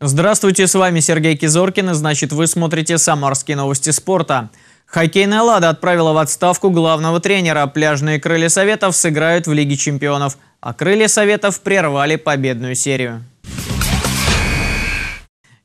Здравствуйте, с вами Сергей Кизоркин, и значит вы смотрите «Самарские новости спорта». Хоккейная «Лада» отправила в отставку главного тренера. Пляжные «Крылья Советов» сыграют в Лиге чемпионов, а «Крылья Советов» прервали победную серию.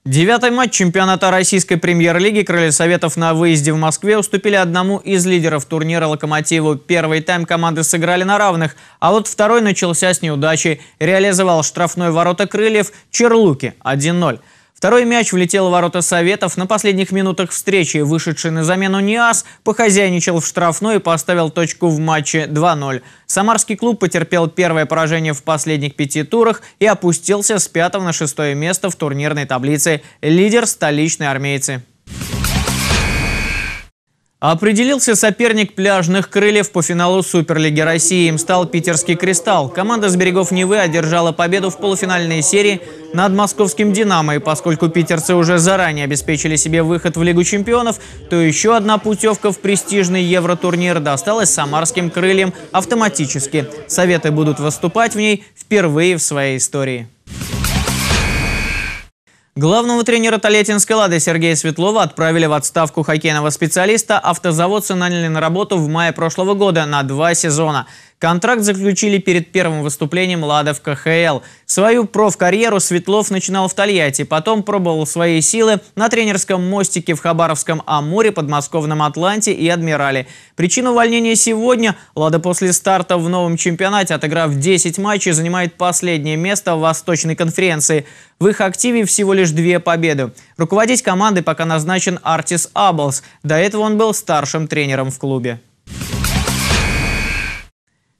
Девятый матч чемпионата российской премьер-лиги крылья советов на выезде в Москве уступили одному из лидеров турнира «Локомотиву». Первый тайм команды сыграли на равных, а вот второй начался с неудачи. Реализовал штрафной ворота крыльев Черлуки 1-0. Второй мяч влетел в ворота Советов. На последних минутах встречи, вышедший на замену Ниас, похозяйничал в штрафной и поставил точку в матче 2-0. Самарский клуб потерпел первое поражение в последних пяти турах и опустился с пятого на шестое место в турнирной таблице. Лидер столичной армейцы. А определился соперник пляжных крыльев по финалу Суперлиги России. Им стал питерский «Кристалл». Команда с берегов Невы одержала победу в полуфинальной серии над московским «Динамо». И поскольку питерцы уже заранее обеспечили себе выход в Лигу чемпионов, то еще одна путевка в престижный евротурнир досталась самарским крыльям автоматически. Советы будут выступать в ней впервые в своей истории. Главного тренера Толетинской «Лады» Сергея Светлова отправили в отставку хоккейного специалиста. Автозаводцы наняли на работу в мае прошлого года на два сезона. Контракт заключили перед первым выступлением Лада в КХЛ. Свою профкарьеру Светлов начинал в Тольятти, потом пробовал свои силы на тренерском мостике в Хабаровском Амуре, подмосковном Атланте и Адмирале. Причина увольнения сегодня – Лада после старта в новом чемпионате, отыграв 10 матчей, занимает последнее место в Восточной конференции. В их активе всего лишь две победы. Руководить командой пока назначен Артис Аблс. До этого он был старшим тренером в клубе.